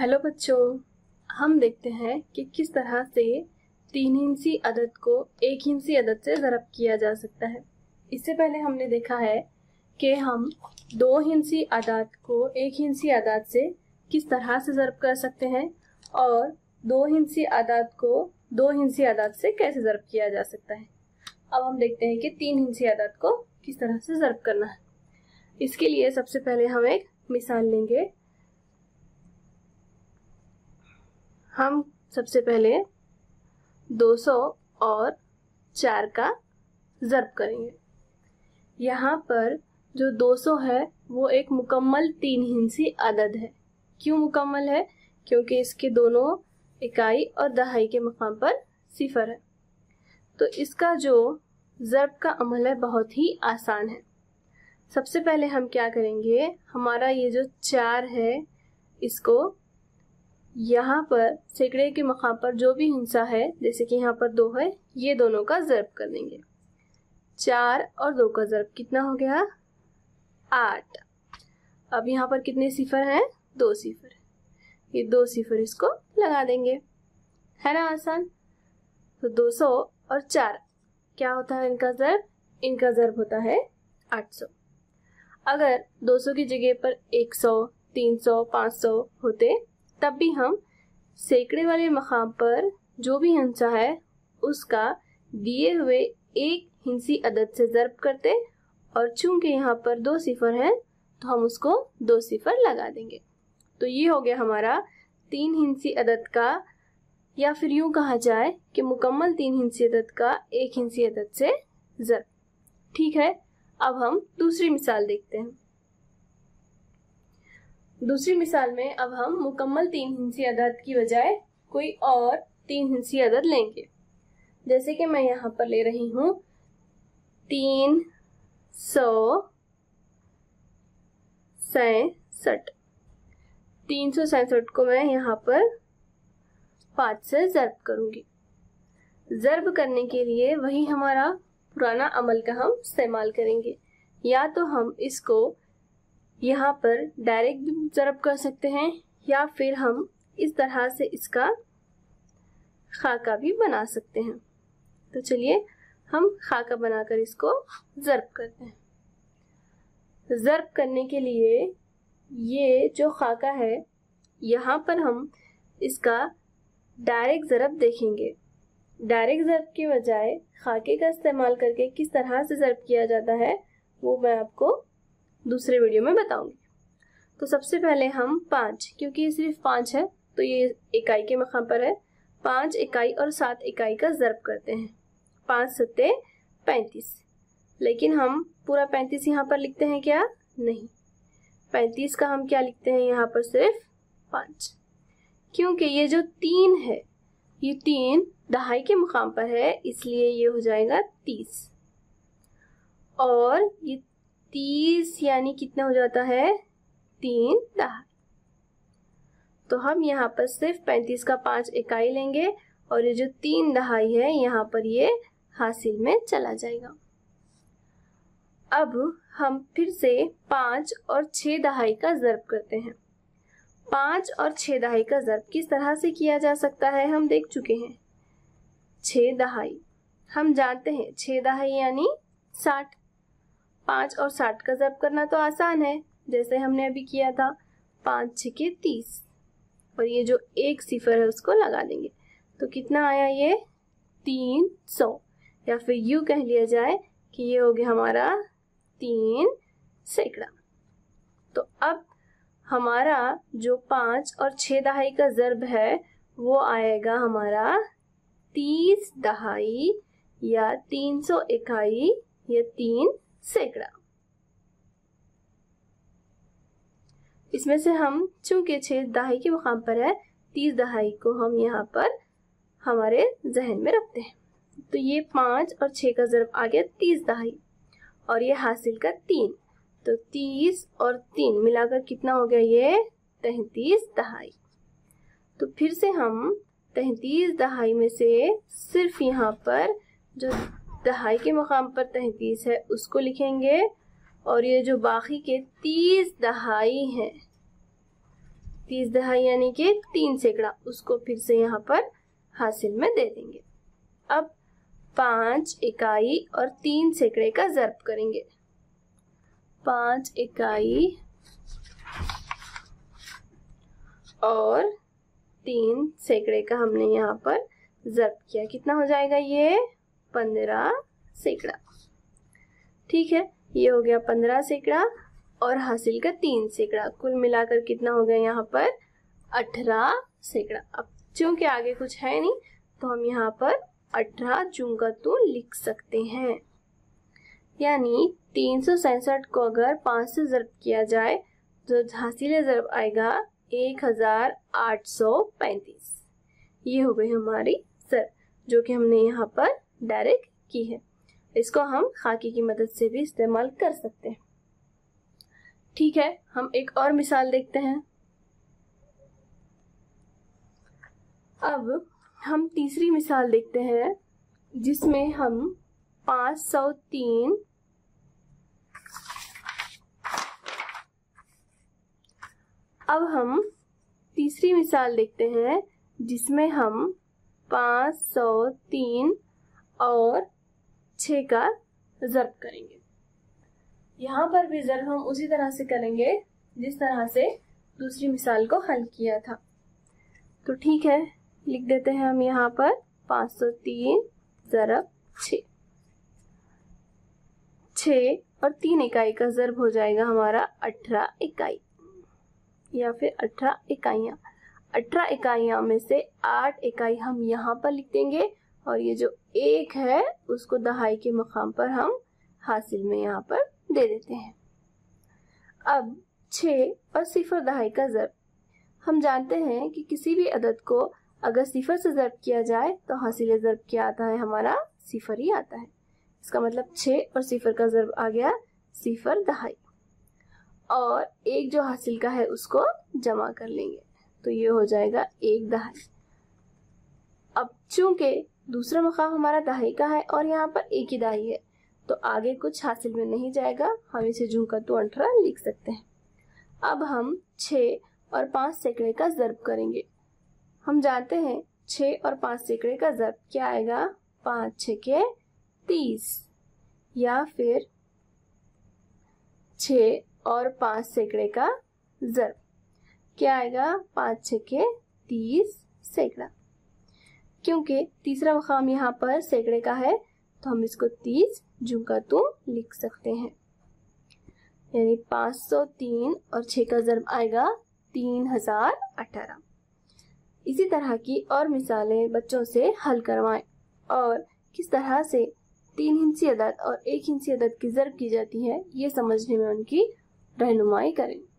hello बच्चों हम देखते हैं कि किस तरह से तीन हिंसी अदद को एक हिंसी अदद से ज़रब किया जा सकता है इससे पहले हमने देखा है कि हम दो हिंसी अदद को एक हिंसी अदद से किस तरह से ज़रब कर सकते हैं और दो हिंसी अदद को दो हिंसी अदद से कैसे ज़रब किया जा सकता है अब हम देखते हैं कि तीन हिंसी अदद को किस तरह से ज़रब करना है इसके लिए सबसे पहले हम एक मिसाल लेंगे हम सबसे पहले 200 और 4 का ज़र्ब करेंगे यहाँ पर जो 200 है वो एक मुकम्मल तीन हिंसी अदद है क्यों मुकम्मल है क्योंकि इसके दोनों इकाई और दहाई के मकाम पर सिफर है तो इसका जो ज़र्ब का अमल है बहुत ही आसान है सबसे पहले हम क्या करेंगे हमारा ये जो चार है इसको यहाँ पर सैकड़े के मकाम पर जो भी हिंसा है जैसे कि यहाँ पर दो है ये दोनों का जर्ब कर देंगे चार और दो का जर्ब कितना हो गया आठ अब यहाँ पर कितने सिफर हैं दो सिफर ये दो सिफर इसको लगा देंगे है ना आसान तो दो सौ और चार क्या होता है इनका जर्ब इनका जर्ब होता है आठ सौ अगर दो सौ की जगह पर एक सौ तीन सौ पाँच सौ होते तब भी हम सैकड़े वाले मकाम पर जो भी हिंसा है उसका दिए हुए एक हिंसी अदद से ज़रब करते और चूंकि यहाँ पर दो सिफर है तो हम उसको दो सिफर लगा देंगे तो ये हो गया हमारा तीन हिंसी अदद का या फिर यूं कहा जाए कि मुकम्मल तीन हिंसी अदद का एक हिंसी अदद से ज़रब ठीक है अब हम दूसरी मिसाल देखते हैं दूसरी मिसाल में अब हम मुकम्मल तीन हिंसी अदद की बजाय कोई और तीन हिंसी अदद लेंगे जैसे कि मैं यहाँ पर ले रही हूँ तीन सौ सैसठ तीन सौ सैसठ को मैं यहाँ पर पाँच से ज़र्ब करूँगी ज़र्ब करने के लिए वही हमारा पुराना अमल का हम इस्तेमाल करेंगे या तो हम इसको यहाँ पर डायरेक्ट भी ज़रब कर सकते हैं या फिर हम इस तरह से इसका खाका भी बना सकते हैं तो चलिए हम खाका बनाकर इसको ज़रब करते हैं ज़रब करने के लिए ये जो खाका है यहाँ पर हम इसका डायरेक्ट ज़रब देखेंगे डायरेक्ट ज़रब के बजाय खाके का इस्तेमाल करके किस तरह से ज़रब किया जाता है वो मैं आपको दूसरे वीडियो में बताऊंगी तो सबसे पहले हम पाँच क्योंकि ये सिर्फ पाँच है तो ये इकाई के मकाम पर है पाँच इकाई और सात इकाई का ज़रब करते हैं पाँच सत्ते पैंतीस लेकिन हम पूरा पैंतीस यहाँ पर लिखते हैं क्या नहीं पैंतीस का हम क्या लिखते हैं यहाँ पर सिर्फ पाँच क्योंकि ये जो तीन है ये तीन दहाई के मुकाम पर है इसलिए ये हो जाएगा तीस और ये तीस यानी कितना हो जाता है तीन दहाई तो हम यहाँ पर सिर्फ पैंतीस का पांच इकाई लेंगे और ये जो तीन दहाई है यहाँ पर ये हासिल में चला जाएगा अब हम फिर से पांच और छह दहाई का जर्ब करते हैं पांच और छह दहाई का जर्ब किस तरह से किया जा सकता है हम देख चुके हैं छह दहाई हम जानते हैं छह दहाई यानी साठ पाँच और साठ का जब करना तो आसान है जैसे हमने अभी किया था पाँच छके तीस और ये जो एक सिफर है उसको लगा देंगे तो कितना आया ये तीन सौ या फिर यू कह लिया जाए कि ये हो गया हमारा तीन सैकड़ा तो अब हमारा जो पाँच और छः दहाई का ज़रब है वो आएगा हमारा तीस दहाई या तीन सौ इकाई या तीन सैकड़ा इसमें से हम चूंकि छह दहाई के मुकाम पर है तीस दहाई को हम यहाँ पर हमारे जहन में रखते हैं तो ये पांच और छः का ज़रब आ गया तीस दहाई और ये हासिल का तीन तो तीस और तीन मिलाकर कितना हो गया ये तैतीस दहाई तो फिर से हम तैतीस दहाई में से सिर्फ यहाँ पर जो दहाई के मकाम पर तहतीस है उसको लिखेंगे और ये जो बाकी के तीस दहाई हैं तीस दहाई यानी कि तीन सैकड़ा उसको फिर से यहाँ पर हासिल में दे देंगे अब पाँच इकाई और तीन सैकड़े का जर्ब करेंगे पाँच इकाई और तीन सैकड़े का हमने यहाँ पर जर्ब किया कितना हो जाएगा ये पंद्रह सैकड़ा ठीक है ये हो गया पंद्रह सैकड़ा और हासिल का तीन सैकड़ा कुल मिलाकर कितना हो गया यहाँ पर अठारह सैकड़ा अब चूंकि आगे कुछ है नहीं तो हम यहाँ पर अठारह चुंगा तो लिख सकते हैं यानी तीन सौ सैंसठ को अगर पांच से जरब किया जाए तो हासिल जरब आएगा एक हजार आठ सौ पैंतीस ये हो गई हमारी सर जो कि हमने यहाँ पर डायरेक्ट की है इसको हम खाकी की मदद से भी इस्तेमाल कर सकते हैं ठीक है हम एक और मिसाल देखते हैं अब हम तीसरी मिसाल देखते हैं जिसमें हम पांच सौ तीन अब हम तीसरी मिसाल देखते हैं जिसमें हम पांच सौ तीन और छ का जर्ब करेंगे यहाँ पर भी जर्ब हम उसी तरह से करेंगे जिस तरह से दूसरी मिसाल को हल किया था तो ठीक है लिख देते हैं हम यहाँ पर 503 जरब छ छ और तीन इकाई का जर्ब हो जाएगा हमारा अठारह इकाई या फिर अठारह इकाइयाँ अठारह इकाइयाँ में से आठ इकाई हम यहाँ पर लिख देंगे और ये जो एक है उसको दहाई के मकाम पर हम हासिल में यहाँ पर दे देते हैं अब छ और सिफर दहाई का जब हम जानते हैं कि किसी भी अदद को अगर सिफर से जब किया जाए तो हासिल ज़रब क्या आता है हमारा सिफर ही आता है इसका मतलब छ और सिफर का ज़रब आ गया सिफर दहाई और एक जो हासिल का है उसको जमा कर लेंगे तो ये हो जाएगा एक दहाई अब चूंकि दूसरा मकाम हमारा दहाई का है और यहाँ पर एक ही दहाई है तो आगे कुछ हासिल में नहीं जाएगा हम इसे झुमका तो अंठरा लिख सकते हैं अब हम छः और पाँच सैकड़े का जर्ब करेंगे हम जानते हैं छः और पाँच सैकड़े का जर्ब क्या आएगा पाँच छ के तीस या फिर छ और पाँच सैकड़े का जर्ब क्या आएगा पाँच छ के तीस सैकड़ा क्योंकि तीसरा मकाम यहाँ पर सैकड़े का है तो हम इसको तीस झुमका तुम तो लिख सकते हैं यानी सौ तीन और 6 का जरब आएगा तीन हजार अठारह इसी तरह की और मिसालें बच्चों से हल करवाएं और किस तरह से तीन हिंसी अदद और एक हिंसी अदद की जरब की जाती है ये समझने में उनकी रहनुमाई करें